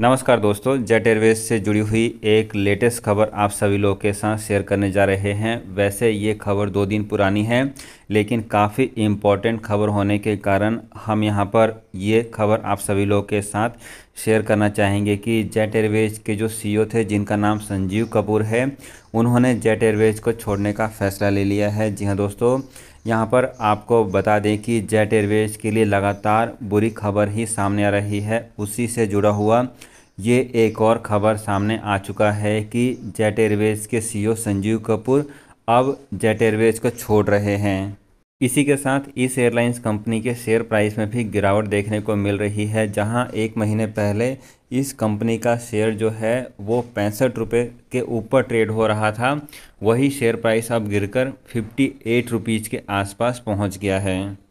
नमस्कार दोस्तों jet Airways से जुड़ी हुई एक लेटेस्ट खबर आप सभी लोगों के साथ शेयर करने जा रहे हैं वैसे ये खबर दो दिन पुरानी है लेकिन काफ़ी इम्पॉर्टेंट खबर होने के कारण हम यहाँ पर ये खबर आप सभी लोगों के साथ शेयर करना चाहेंगे कि जेट एयरवेज के जो सीईओ e थे जिनका नाम संजीव कपूर है उन्होंने जेट एयरवेज को छोड़ने का फैसला ले लिया है जी हाँ दोस्तों यहाँ पर आपको बता दें कि जेट एयरवेज के लिए लगातार बुरी खबर ही सामने आ रही है उसी से जुड़ा हुआ ये एक और खबर सामने आ चुका है कि जेट एयरवेज के सीईओ संजीव कपूर अब जेट एयरवेज को छोड़ रहे हैं इसी के साथ इस एयरलाइंस कंपनी के शेयर प्राइस में भी गिरावट देखने को मिल रही है जहां एक महीने पहले इस कंपनी का शेयर जो है वो पैंसठ रुपये के ऊपर ट्रेड हो रहा था वही शेयर प्राइस अब गिरकर फिफ्टी एट रुपीज़ के आसपास पहुंच गया है